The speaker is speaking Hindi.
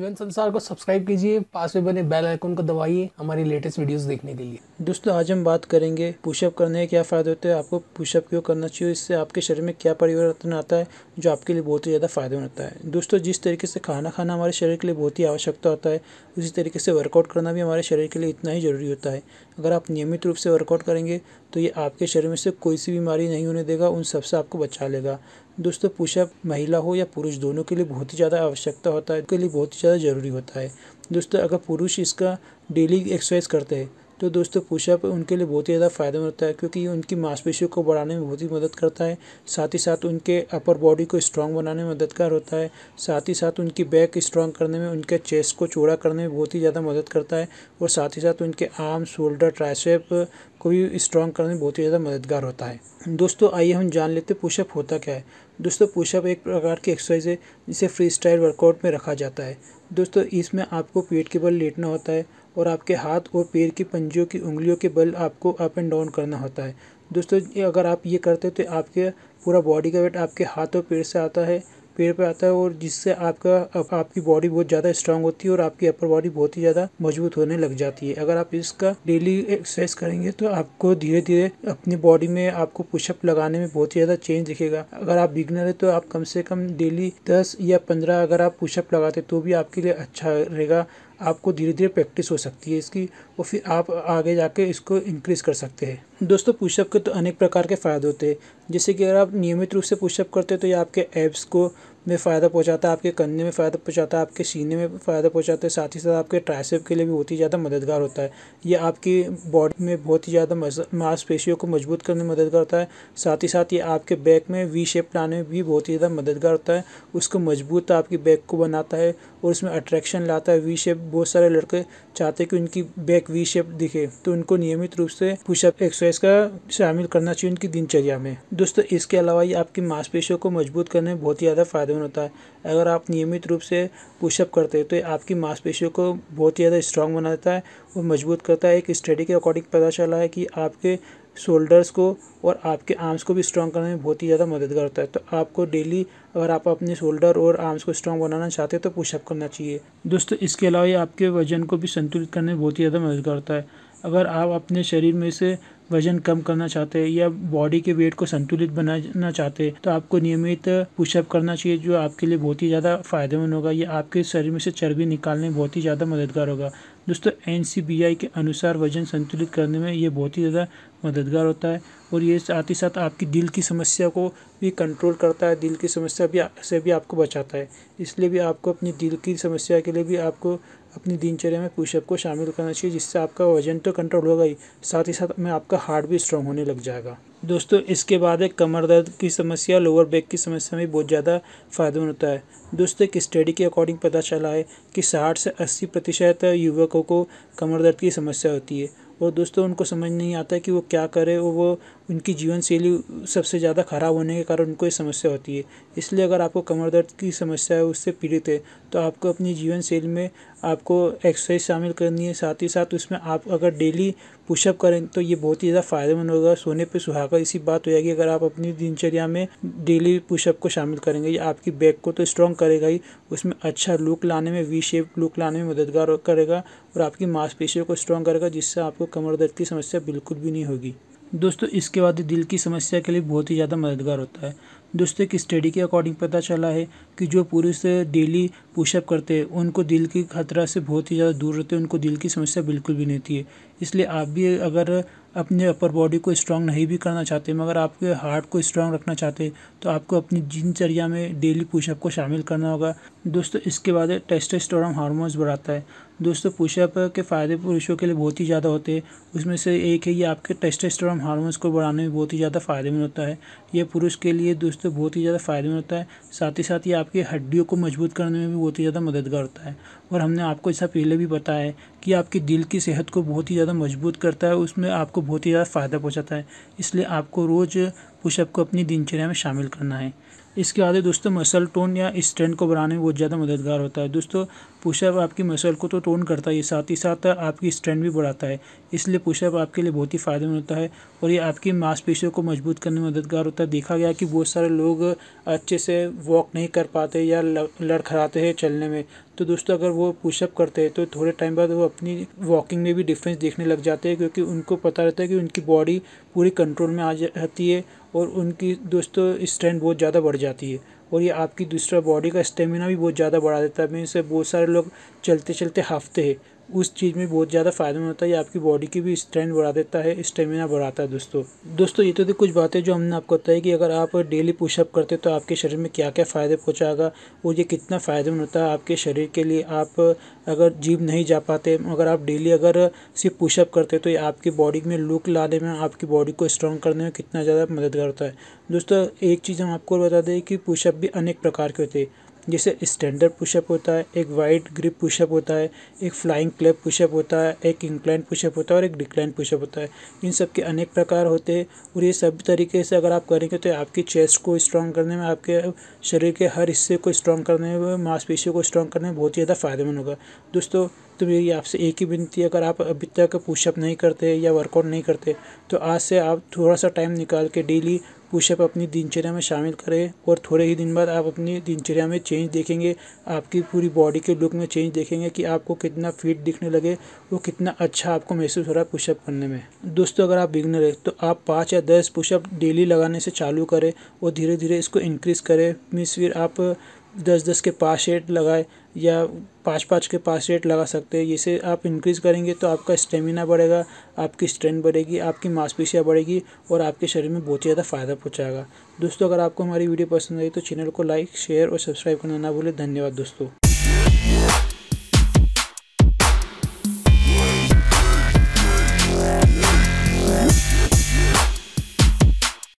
जीवन संसार को सब्सक्राइब कीजिए पास में बने बेल आइकन को दबाइए हमारी लेटेस्ट वीडियोस देखने के लिए दोस्तों आज हम बात करेंगे पुशअप करने के क्या फ़ायदे होते हैं आपको पुशअप क्यों करना चाहिए इससे आपके शरीर में क्या परिवर्तन आता है जो आपके लिए बहुत ही ज़्यादा फायदेमंद होता है दोस्तों जिस तरीके से खाना खाना हमारे शरीर के लिए बहुत ही आवश्यकता होता है उसी तरीके से वर्कआउट करना भी हमारे शरीर के लिए इतना ही ज़रूरी होता है अगर आप नियमित रूप से वर्कआउट करेंगे तो ये आपके शरीर में से कोई सी बीमारी नहीं होने देगा उन सबसे आपको बचा लेगा दोस्तों पुशअप महिला हो या पुरुष दोनों के लिए बहुत ही ज़्यादा आवश्यकता होता है के लिए बहुत ही ज़्यादा ज़रूरी होता है दोस्तों अगर पुरुष इसका डेली एक्सरसाइज करते हैं तो दोस्तों पुशअप उनके लिए बहुत ही ज़्यादा फायदेमंद होता है क्योंकि उनकी मांसपेशियों को बढ़ाने में बहुत ही मदद करता है साथ ही साथ उनके अपर बॉडी को स्ट्रांग बनाने में मददगार होता है साथ ही साथ उनकी बैक स्ट्रांग करने में उनके चेस्ट को चौड़ा करने में बहुत ही ज़्यादा मदद करता है और साथ ही साथ उनके आर्म शोल्डर ट्राइसेप को भी स्ट्रांग करने में बहुत ही ज़्यादा मददगार होता है दोस्तों आइए हम जान लेते पुशअप होता क्या है दोस्तों पुशअप एक प्रकार की एक्सरसाइज है जिसे फ्री स्टाइल वर्कआउट में रखा जाता है दोस्तों इसमें आपको पेट के बल लेटना होता है और आपके हाथ और पैर की पंजियों की उंगलियों के बल आपको अप एंड डाउन करना होता है दोस्तों अगर आप ये करते हो तो आपके पूरा बॉडी का वेट आपके हाथ और पैर से आता है पेड़ पे आता है और जिससे आपका आपकी बॉडी बहुत ज़्यादा स्ट्रांग होती है और आपकी अपर बॉडी बहुत ही ज़्यादा मजबूत होने लग जाती है अगर आप इसका डेली एक्सरसाइज करेंगे तो आपको धीरे धीरे अपनी बॉडी में आपको पुशअप लगाने में बहुत ही ज़्यादा चेंज दिखेगा अगर आप बिगनर है तो आप कम से कम डेली दस या पंद्रह अगर आप पुशअप लगाते तो भी आपके लिए अच्छा रहेगा आपको धीरे धीरे प्रैक्टिस हो सकती है इसकी और फिर आप आगे जाके इसको इंक्रीज़ कर सकते हैं दोस्तों पुशअप के तो अनेक प्रकार के फ़ायदे होते हैं जैसे कि अगर आप नियमित रूप से पुशअप करते हैं तो ये आपके एब्स को में फ़ायदा पहुंचाता है आपके कंधे में फ़ायदा पहुंचाता है आपके सीने में फ़ायदा पहुंचाता है साथ ही साथ आपके ट्राइसेप के लिए भी बहुत ही ज़्यादा मददगार होता है ये आपकी बॉडी में बहुत ही ज़्यादा मांसपेशियों को मजबूत करने में मददगार होता है साथ ही साथ ये आपके बैक में वी शेप लाने में भी बहुत ही ज़्यादा मददगार होता है उसको मजबूत आपकी बैक को बनाता है और इसमें अट्रैक्शन लाता है वी शेप बहुत सारे लड़के चाहते हैं कि उनकी बैक वी शेप दिखे तो उनको नियमित रूप से पुशअप एक्सरसाइज का शामिल करना चाहिए उनकी दिनचर्या में दोस्तों इसके अलावा ये आपकी मांसपेशियों को मजबूत करने में बहुत ही ज़्यादा फायदेमंद होता है अगर आप नियमित रूप से पुशअप करते हैं तो आपकी मांसपेशियों को बहुत ही ज़्यादा स्ट्रांग बनाता है और मजबूत करता है एक स्टडी के अकॉर्डिंग पता चला है कि आपके शोल्डर्स को और आपके आर्म्स को भी स्ट्रॉन्ग करने में बहुत ही ज़्यादा मदद करता है तो आपको डेली अगर आप अपने शोल्डर और आर्म्स को स्ट्रॉन्ग बनाना चाहते हैं तो पुशअप करना चाहिए दोस्तों इसके अलावा ये आपके वजन को भी संतुलित करने में बहुत ही ज़्यादा मदद करता है अगर आप अपने शरीर में से वजन कम करना चाहते हैं या बॉडी के वेट को संतुलित बनाना चाहते हैं तो आपको नियमित पुशअप करना चाहिए जो आपके लिए बहुत ही ज़्यादा फायदेमंद होगा या आपके शरीर में से चर्बी निकालने में बहुत ही ज़्यादा मददगार होगा दोस्तों एन के अनुसार वजन संतुलित करने में ये बहुत ही ज़्यादा मददगार होता है और ये साथ ही साथ आपकी दिल की समस्या को भी कंट्रोल करता है दिल की समस्या भी से भी आपको बचाता है इसलिए भी आपको अपनी दिल की समस्या के लिए भी आपको अपनी दिनचर्या में पुशअप को शामिल करना चाहिए जिससे आपका वजन तो कंट्रोल होगा ही साथ ही साथ में आपका हार्ट भी स्ट्रॉन्ग होने लग जाएगा दोस्तों इसके बाद एक कमर दर्द की समस्या लोअर बैक की समस्या में बहुत ज़्यादा फायदेमंद होता है दोस्तों एक स्टडी के अकॉर्डिंग पता चला है कि साठ से अस्सी प्रतिशत युवकों को कमर दर्द की समस्या होती है और दोस्तों उनको समझ नहीं आता कि वो क्या करें और वो उनकी जीवन शैली सबसे ज़्यादा ख़राब होने के कारण उनको ये समस्या होती है इसलिए अगर आपको कमर दर्द की समस्या है उससे पीड़ित है तो आपको अपनी जीवन शैली में आपको एक्सरसाइज शामिल करनी है साथ ही साथ उसमें आप अगर डेली पुशअप करें तो ये बहुत ही ज़्यादा फ़ायदेमंद होगा सोने पे सुहागा इसी बात हो जाएगी अगर आप अपनी दिनचर्या में डेली पुशअप को शामिल करेंगे ये आपकी बैक को तो स्ट्रॉन्ग करेगा ही उसमें अच्छा लुक लाने में वी शेप लुक लाने में मददगार करेगा और आपकी मांसपेशियों को स्ट्रॉन्ग करेगा जिससे आपको कमर दर्द की समस्या बिल्कुल भी नहीं होगी दोस्तों इसके बाद दिल की समस्या के लिए बहुत ही ज़्यादा मददगार होता है दोस्तों एक स्टडी के अकॉर्डिंग पता चला है कि जो पुरुष डेली पुशअप करते हैं उनको दिल की खतरा से बहुत ही ज़्यादा दूर रहते हैं उनको दिल की समस्या बिल्कुल भी नहीं थी इसलिए आप भी अगर अपने अपर बॉडी को स्ट्रांग नहीं भी करना चाहते मगर आपके हार्ट को स्ट्रांग रखना चाहते तो आपको अपनी दिनचर्या में डेली पुशअप को शामिल करना होगा दोस्तों इसके बाद टेस्टोस्टेरोन हार्मोन्स बढ़ाता है दोस्तों पुशअप के फ़ायदे पुरुषों के लिए बहुत ही ज़्यादा होते हैं उसमें से एक है ये आपके टेस्टोस्टेरोन हार्मोन्स को बढ़ाने में बहुत ही ज़्यादा फ़ायदेमंद होता है ये पुरुष के लिए दोस्तों बहुत ही ज़्यादा फ़ायदेमंद होता है साथ ही साथ ये आपकी हड्डियों को मजबूत करने में भी बहुत ही ज़्यादा मददगार होता है और हमने आपको ऐसा पहले भी बताया है कि आपके दिल की सेहत को बहुत ही ज़्यादा मजबूत करता है उसमें आपको बहुत ही ज़्यादा फ़ायदा पहुँचाता है इसलिए आपको रोज़ पुशअप को अपनी दिनचर्या में शामिल करना है इसके आधे दोस्तों मसल टोन या स्ट्रेंथ को बढ़ाने में बहुत ज़्यादा मददगार होता है दोस्तों पुशअप आपकी मसल को तो टोन करता है साथ ही साथ आपकी स्ट्रेंथ भी बढ़ाता है इसलिए पुशअप आपके लिए बहुत ही फ़ायदेमंद होता है और ये आपकी मांसपेशियों को मजबूत करने में मददगार होता है देखा गया कि बहुत सारे लोग अच्छे से वॉक नहीं कर पाते या लड़खड़ाते हैं चलने में तो दोस्तों अगर वो पुशअप करते हैं तो थोड़े टाइम बाद वो अपनी वॉकिंग में भी डिफरेंस देखने लग जाते हैं क्योंकि उनको पता रहता है कि उनकी बॉडी पूरी कंट्रोल में आ जाती है और उनकी दोस्तों स्ट्रेंथ बहुत ज़्यादा बढ़ जाती है और ये आपकी दूसरा बॉडी का स्टेमिना भी बहुत ज़्यादा बढ़ा देता है से बहुत सारे लोग चलते चलते हाफते हैं उस चीज़ में बहुत ज़्यादा फ़ायदेमंद होता है ये आपकी बॉडी की भी स्ट्रेंथ बढ़ा देता है स्टेमिना बढ़ाता है दोस्तों दोस्तों ये तो थी कुछ बातें जो हमने आपको बताई कि अगर आप डेली पुशअप करते तो आपके शरीर में क्या क्या फ़ायदे पहुँचाएगा और ये कितना फ़ायदेमंद होता है आपके शरीर के लिए आप अगर जिम नहीं जा पाते अगर आप डेली अगर सिर्फ पुशअप करते तो ये आपकी बॉडी में लुक लाने में आपकी बॉडी को स्ट्रॉन्ग करने में कितना ज़्यादा मदद करता है दोस्तों एक चीज़ हम आपको बता दें कि पुशअप भी अनेक प्रकार के होते हैं जैसे स्टैंडर्ड पुशअप होता है एक वाइड ग्रिप पुशअप होता है एक फ्लाइंग क्लब पुशअप होता है एक इंक्लाइन पुशअप होता है और एक डिक्लाइन पुशअप होता है इन सब के अनेक प्रकार होते हैं और ये सब तरीके से अगर आप करेंगे तो आपकी चेस्ट को स्ट्रॉन्ग करने में आपके शरीर के हर हिस्से को स्ट्रॉन्ग करने में मांसपेशियों को स्ट्रॉन्ग करने में बहुत ही ज़्यादा फ़ायदेमंद होगा दोस्तों तो मेरी आपसे एक ही विनती है अगर आप अभी तक पुशअप नहीं करते या वर्कआउट नहीं करते तो आज से आप थोड़ा सा टाइम निकाल के डेली पुशअप अपनी दिनचर्या में शामिल करें और थोड़े ही दिन बाद आप अपनी दिनचर्या में चेंज देखेंगे आपकी पूरी बॉडी के लुक में चेंज देखेंगे कि आपको कितना फिट दिखने लगे वो कितना अच्छा आपको महसूस हो रहा है पुशअप करने में दोस्तों अगर आप बिगनर है तो आप पाँच या दस पुशअप डेली लगाने से चालू करें और धीरे धीरे इसको इंक्रीज़ करें मीन्स फिर आप दस दस के पास रेट लगाए या पाँच पाँच के पास रेट लगा सकते हैं जिसे आप इंक्रीज़ करेंगे तो आपका स्टेमिना बढ़ेगा आपकी स्ट्रेंथ बढ़ेगी आपकी मांसपेशियाँ बढ़ेगी और आपके शरीर में बहुत ज़्यादा फ़ायदा पहुँचाएगा दोस्तों अगर आपको हमारी वीडियो पसंद आई तो चैनल को लाइक शेयर और सब्सक्राइब करना ना भूलें धन्यवाद दोस्तों